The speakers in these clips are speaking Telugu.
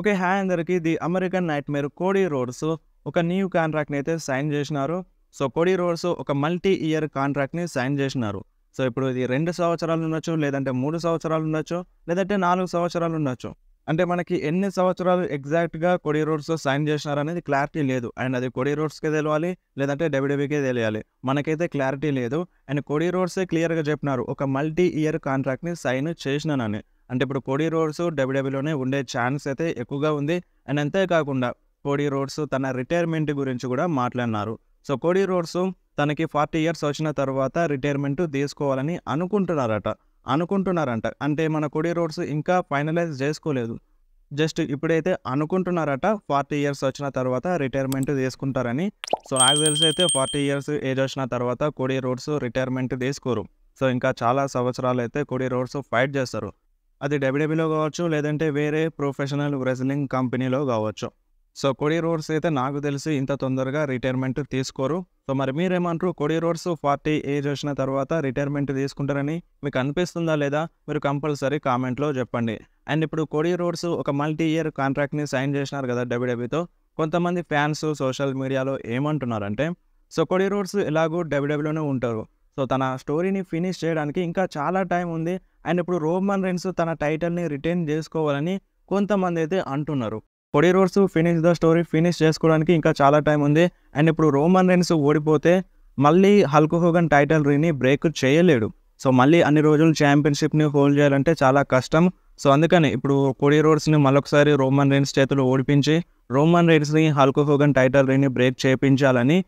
ఓకే హాయ్ అందరికీ ది అమెరికన్ నైట్ మీరు కోడీ రోడ్స్ ఒక న్యూ కాంట్రాక్ట్ని అయితే సైన్ చేసినారు సో కోడీ రోడ్స్ ఒక మల్టీ ఇయర్ కాంట్రాక్ట్ని సైన్ చేసినారు సో ఇప్పుడు ఇది రెండు సంవత్సరాలు ఉండొచ్చు లేదంటే మూడు సంవత్సరాలు ఉండొచ్చు లేదంటే నాలుగు సంవత్సరాలు ఉండొచ్చు అంటే మనకి ఎన్ని సంవత్సరాలు ఎగ్జాక్ట్గా కొడి రోడ్స్ సైన్ చేసినారు అనేది క్లారిటీ లేదు అండ్ అది కొడి రోడ్స్కే తెలియాలి లేదంటే డబ్ల్యూడబ్ల్యూకే తెలియాలి మనకైతే క్లారిటీ లేదు అండ్ కొడి రోడ్సే క్లియర్గా చెప్పినారు ఒక మల్టీ ఇయర్ కాంట్రాక్ట్ని సైన్ చేసినానని అంటే ఇప్పుడు కోడీ రోడ్స్ డబ్ల్యూడబ్ల్యూలోనే ఉండే ఛాన్స్ అయితే ఎక్కువగా ఉంది అండ్ అంతేకాకుండా కోడీ రోడ్స్ తన రిటైర్మెంట్ గురించి కూడా మాట్లాడినారు సో కోడీ రోడ్స్ తనకి ఫార్టీ ఇయర్స్ వచ్చిన తర్వాత రిటైర్మెంట్ తీసుకోవాలని అనుకుంటున్నారట అనుకుంటున్నారంట అంటే మన కోడీ రోడ్స్ ఇంకా ఫైనలైజ్ చేసుకోలేదు జస్ట్ ఇప్పుడైతే అనుకుంటున్నారట ఫార్టీ ఇయర్స్ వచ్చిన తర్వాత రిటైర్మెంట్ తీసుకుంటారని సో నాకు తెలిసి అయితే ఫార్టీ ఇయర్స్ ఏజ్ వచ్చిన తర్వాత కోడీ రోడ్స్ రిటైర్మెంట్ తీసుకోరు సో ఇంకా చాలా సంవత్సరాలు అయితే కోడీ రోడ్స్ ఫైట్ చేస్తారు అది డబ్ల్యూడబ్ల్యూలో e కావచ్చు లేదంటే వేరే ప్రొఫెషనల్ రెజ్లింగ్ కంపెనీలో కావచ్చు సో కొడి రోడ్స్ అయితే నాకు తెలిసి ఇంత తొందరగా రిటైర్మెంట్ తీసుకోరు సో మరి మీరేమంటారు కొడి రోడ్స్ ఫార్టీ ఏజ్ వచ్చిన తర్వాత రిటైర్మెంట్ తీసుకుంటారని మీకు అనిపిస్తుందా లేదా మీరు కంపల్సరీ కామెంట్లో చెప్పండి అండ్ ఇప్పుడు కొడి రోడ్స్ ఒక మల్టీ ఇయర్ కాంట్రాక్ట్ని సైన్ చేసినారు కదా డబ్ల్యూడబ్ల్యూతో e కొంతమంది ఫ్యాన్స్ సోషల్ మీడియాలో ఏమంటున్నారంటే సో కొడి రోడ్స్ ఎలాగో డబ్ల్యూడబ్ల్యూనే ఉంటారు సో తన స్టోరీని ఫినిష్ చేయడానికి ఇంకా చాలా టైం ఉంది అండ్ ఇప్పుడు రోమన్ రెన్స్ తన టైటిల్ని రిటైన్ చేసుకోవాలని కొంతమంది అయితే అంటున్నారు పొడి Rhodes finish the story finish చేసుకోవడానికి ఇంకా చాలా టైం ఉంది అండ్ ఇప్పుడు రోమన్ రెన్స్ ఓడిపోతే మళ్ళీ హల్క్ హోగన్ టైటిల్ రీని బ్రేక్ చేయలేడు సో మళ్ళీ అన్ని రోజులు ఛాంపియన్షిప్ని హోల్డ్ చేయాలంటే చాలా కష్టం సో అందుకని ఇప్పుడు కొడి రోడ్స్ని మళ్ళొకసారి రోమన్ రెయిన్స్ చేతులు ఓడిపించి రోమన్ రెయిన్స్ని హల్క్ హోగన్ టైటిల్ రీని బ్రేక్ చేయించాలని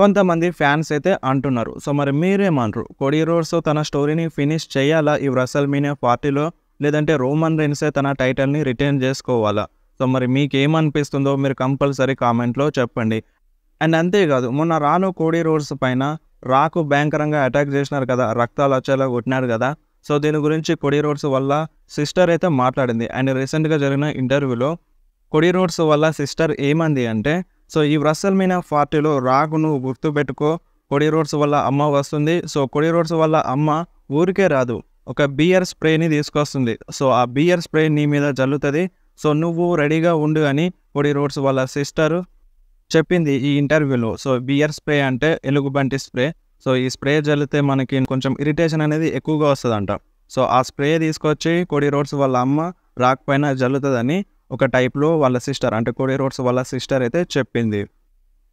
కొంతమంది ఫ్యాన్స్ అయితే అంటున్నారు సో మరి మీరేమంటారు కొడి రోడ్స్ తన స్టోరీని ఫినిష్ చేయాలా ఈ రసల్ మీనియా పార్టీలో లేదంటే రోమన్ రెన్సే తన టైటిల్ని రిటర్న్ చేసుకోవాలా సో మరి మీకేమనిపిస్తుందో మీరు కంపల్సరీ కామెంట్లో చెప్పండి అండ్ అంతేకాదు మొన్న రాను కోడి రోడ్స్ పైన రాకు భయంకరంగా అటాక్ చేసినారు కదా రక్తాలు వచ్చేలా కొట్టినారు కదా సో దీని గురించి కొడీ రోడ్స్ వల్ల సిస్టర్ అయితే మాట్లాడింది అండ్ రీసెంట్గా జరిగిన ఇంటర్వ్యూలో కొడీ రోడ్స్ వల్ల సిస్టర్ ఏమంది అంటే సో ఈ రసల్ మీనా ఫార్టీలో రాకు నువ్వు గుర్తుపెట్టుకో కొడి రోడ్స్ వల్ల అమ్మ వస్తుంది సో కొడి రోడ్స్ వల్ల అమ్మ ఊరికే రాదు ఒక బియర్ స్ప్రేని తీసుకొస్తుంది సో ఆ బియర్ స్ప్రే నీ మీద జల్లుతుంది సో నువ్వు రెడీగా ఉండు అని కొడి రోడ్స్ వాళ్ళ సిస్టర్ చెప్పింది ఈ ఇంటర్వ్యూలో సో బియర్ స్ప్రే అంటే ఎలుగుబంటి స్ప్రే సో ఈ స్ప్రే జల్లితే మనకి కొంచెం ఇరిటేషన్ అనేది ఎక్కువగా వస్తుందంట సో ఆ స్ప్రే తీసుకొచ్చి కొడి రోడ్స్ వాళ్ళ అమ్మ రాక్ పైన జల్లుతుందని ఒక టైప్లో వాళ్ళ సిస్టర్ అంటే కొడి రోడ్స్ వాళ్ళ సిస్టర్ అయితే చెప్పింది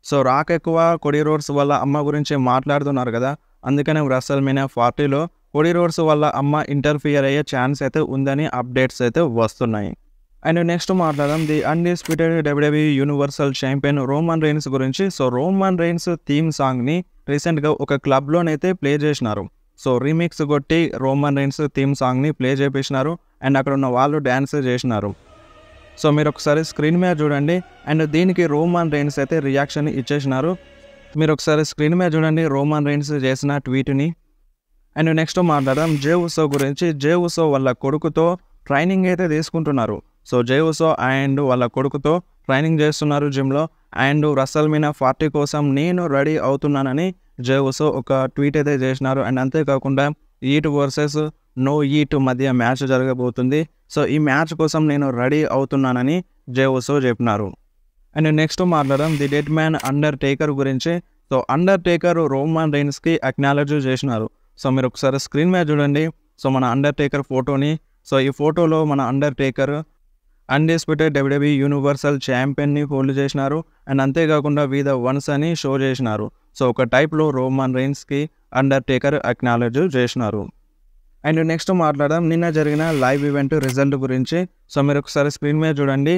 సో రాక్ ఎక్కువ కొడి రోడ్స్ వాళ్ళ అమ్మ గురించి మాట్లాడుతున్నారు కదా అందుకనే రసల్ మీనా ఫార్టీలో కొడి రోడ్స్ వాళ్ళ అమ్మ ఇంటర్ఫియర్ అయ్యే ఛాన్స్ అయితే ఉందని అప్డేట్స్ అయితే వస్తున్నాయి అండ్ నెక్స్ట్ మాట్లాడదాం the undisputed WW universal champion Roman Reigns గురించి సో రోమన్ రెయిన్స్ థీమ్ సాంగ్ని రీసెంట్గా ఒక క్లబ్లోనైతే ప్లే చేసినారు సో రీమిక్స్ కొట్టి రోమన్ రెయిన్స్ థీమ్ సాంగ్ని ప్లే చేపించినారు అండ్ అక్కడ ఉన్న వాళ్ళు డ్యాన్స్ చేసినారు సో మీరు ఒకసారి స్క్రీన్ మీద చూడండి అండ్ దీనికి రోమాన్ రెయిన్స్ అయితే రియాక్షన్ ఇచ్చేసినారు మీరు ఒకసారి స్క్రీన్ మీద చూడండి రోమాన్ రెయిన్స్ చేసిన ట్వీట్ని అండ్ నెక్స్ట్ మాట్లాడదాం జే ఉసో గురించి జే ఉసో వాళ్ళ కొడుకుతో ట్రైనింగ్ అయితే తీసుకుంటున్నారు సో జే ఉసో అండ్ వాళ్ళ కొడుకుతో ట్రైనింగ్ చేస్తున్నారు జిమ్లో అండ్ రసల్ మీనా పార్టీ కోసం నేను రెడీ అవుతున్నానని జే ఉసో ఒక ట్వీట్ అయితే చేసినారు అండ్ అంతేకాకుండా ఈట్ వర్సెస్ నో ఈట్ మధ్య మ్యాచ్ జరగబోతుంది సో ఈ మ్యాచ్ కోసం నేను రెడీ అవుతున్నానని జేవోసో చెప్పినారు అండ్ నెక్స్ట్ మాట్లాడడం the dead man Undertaker గురించి సో అండర్ టేకర్ రోమన్ రైన్స్కి అక్నాలజీ చేసినారు సో మీరు ఒకసారి స్క్రీన్ మీద చూడండి సో మన అండర్ టేకర్ ఫోటోని సో ఈ ఫోటోలో మన Undertaker undisputed WW universal ఛాంపియన్ని హోల్డ్ చేసినారు అండ్ అంతేకాకుండా విద వన్స్ అని షో చేసినారు సో ఒక టైప్లో రోమన్ రైన్స్కి అండర్ టేకర్ అక్నాలజీ చేసినారు అండ్ నెక్స్ట్ మాట్లాడదాం నిన్న జరిగిన లైవ్ ఈవెంట్ రిజల్ట్ గురించి సో మీరు ఒకసారి స్క్రీన్ మీద చూడండి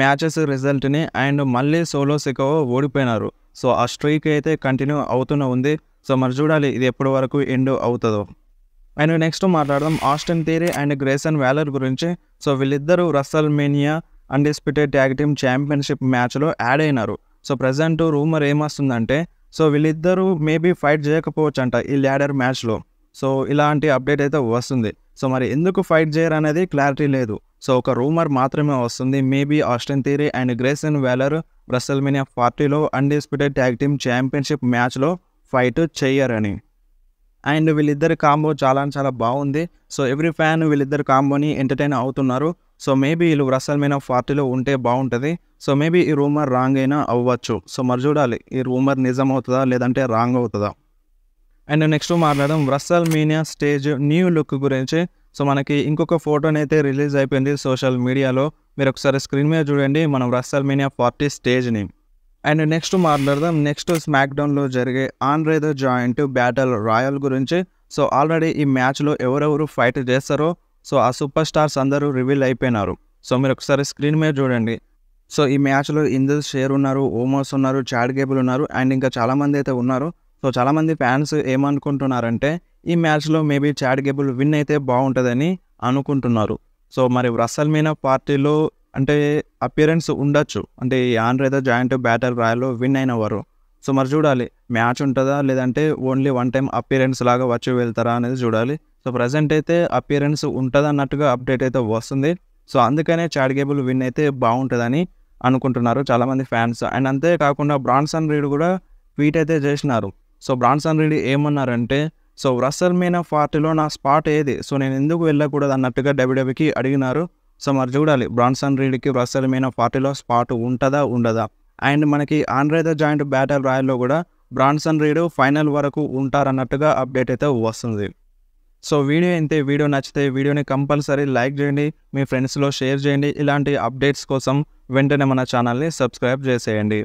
మ్యాచెస్ రిజల్ట్ని అండ్ మళ్ళీ సోలో సికో ఓడిపోయినారు సో ఆ స్ట్రీక్ అయితే కంటిన్యూ అవుతూనే ఉంది సో మరి చూడాలి ఇది ఎప్పటి వరకు ఎండ్ అవుతుందో అండ్ నెక్స్ట్ మాట్లాడదాం Austin Theory and Grayson Waller గురించి సో వీళ్ళిద్దరూ WrestleMania undisputed tag team championship మ్యాచ్లో యాడ్ అయినారు సో ప్రజెంట్ రూమర్ ఏమొస్తుందంటే సో వీళ్ళిద్దరూ మేబీ ఫైట్ చేయకపోవచ్చు అంట ఈ ల్యాడర్ మ్యాచ్లో సో ఇలాంటి అప్డేట్ అయితే వస్తుంది సో మరి ఎందుకు ఫైట్ చేయరు అనేది క్లారిటీ లేదు సో ఒక రూమర్ మాత్రమే వస్తుంది maybe Austin Theory and Grayson Waller WrestleMania ఫార్టీలో అన్డిస్ప్యూటెడ్ ట్యాగ్ టీమ్ ఛాంపియన్షిప్ మ్యాచ్లో ఫైట్ చేయరని అండ్ వీళ్ళిద్దరి కాంబో చాలా చాలా బాగుంది సో ఎవ్రీ ఫ్యాన్ వీళ్ళిద్దరి కాంబోని ఎంటర్టైన్ అవుతున్నారు సో మేబీ వీళ్ళు రసల్ మీనా ఫార్టీలో ఉంటే బాగుంటుంది సో మేబీ ఈ రూమర్ రాంగ్ అయినా అవ్వచ్చు సో మరి చూడాలి ఈ రూమర్ నిజం అవుతుందా లేదంటే రాంగ్ అవుతుందా అండ్ నెక్స్ట్ మాట్లాడదాం WrestleMania stage new look గురించి సో మనకి ఇంకొక ఫోటోని అయితే రిలీజ్ అయిపోయింది సోషల్ మీడియాలో మీరు ఒకసారి స్క్రీన్ మీద చూడండి మనం రస్సల్ మీనియా ఫార్టీ స్టేజ్ని అండ్ నెక్స్ట్ మాట్లాడదాం నెక్స్ట్ స్మాక్డౌన్లో జరిగే ఆన్ ద జాయింట్ బ్యాటల్ రాయల్ గురించి సో ఆల్రెడీ ఈ మ్యాచ్లో ఎవరెవరు ఫైట్ చేస్తారో సో ఆ సూపర్ స్టార్స్ అందరూ రివీల్ అయిపోయినారు సో మీరు ఒకసారి స్క్రీన్ మీద చూడండి సో ఈ మ్యాచ్లో ఇందుల్ షేర్ ఉన్నారు ఓమోస్ ఉన్నారు చాడ్ గేబుల్ ఉన్నారు అండ్ ఇంకా చాలామంది అయితే ఉన్నారు సో చాలామంది ఫ్యాన్స్ ఏమనుకుంటున్నారంటే ఈ మ్యాచ్లో మేబీ చాడ్ గేబుల్ విన్ అయితే బాగుంటుందని అనుకుంటున్నారు సో మరి రసల్ మీనా పార్టీలో అంటే అపియరెన్స్ ఉండొచ్చు అంటే ఈ ఆన్ రేదా జాయింట్ బ్యాటర్ రాయల్లో విన్ అయిన వారు సో మరి చూడాలి మ్యాచ్ ఉంటుందా లేదంటే ఓన్లీ వన్ టైం అపియరెన్స్ లాగా వచ్చి వెళ్తారా అనేది చూడాలి సో ప్రజెంట్ అయితే అపియరెన్స్ ఉంటుంది అన్నట్టుగా అప్డేట్ అయితే వస్తుంది సో అందుకనే చాడ్ గేబుల్ విన్ అయితే బాగుంటుందని అనుకుంటున్నారు చాలామంది ఫ్యాన్స్ అండ్ అంతేకాకుండా బ్రాన్సన్ రీడ్ కూడా ట్వీట్ అయితే చేసినారు సో బ్రాన్సన్ రెడ్డి ఏమన్నారంటే సో రసల్ మీనా పార్టీలో నా స్పాట్ ఏది సో నేను ఎందుకు వెళ్ళకూడదు అన్నట్టుగా డబ్ల్యూడబ్ల్యూకి అడిగినారు సో మరి చూడాలి బ్రాన్సన్ రెడ్డికి రసల్ మీనా పార్టీలో స్పాట్ ఉంటుందా ఉండదా అండ్ మనకి ద జాయింట్ బ్యాటర్ రాయల్లో కూడా బ్రాన్సన్ రీడ్ ఫైనల్ వరకు ఉంటారన్నట్టుగా అప్డేట్ అయితే వస్తుంది సో వీడియో అయితే వీడియో నచ్చితే వీడియోని కంపల్సరీ లైక్ చేయండి మీ ఫ్రెండ్స్లో షేర్ చేయండి ఇలాంటి అప్డేట్స్ కోసం వెంటనే మన ఛానల్ని సబ్స్క్రైబ్ చేసేయండి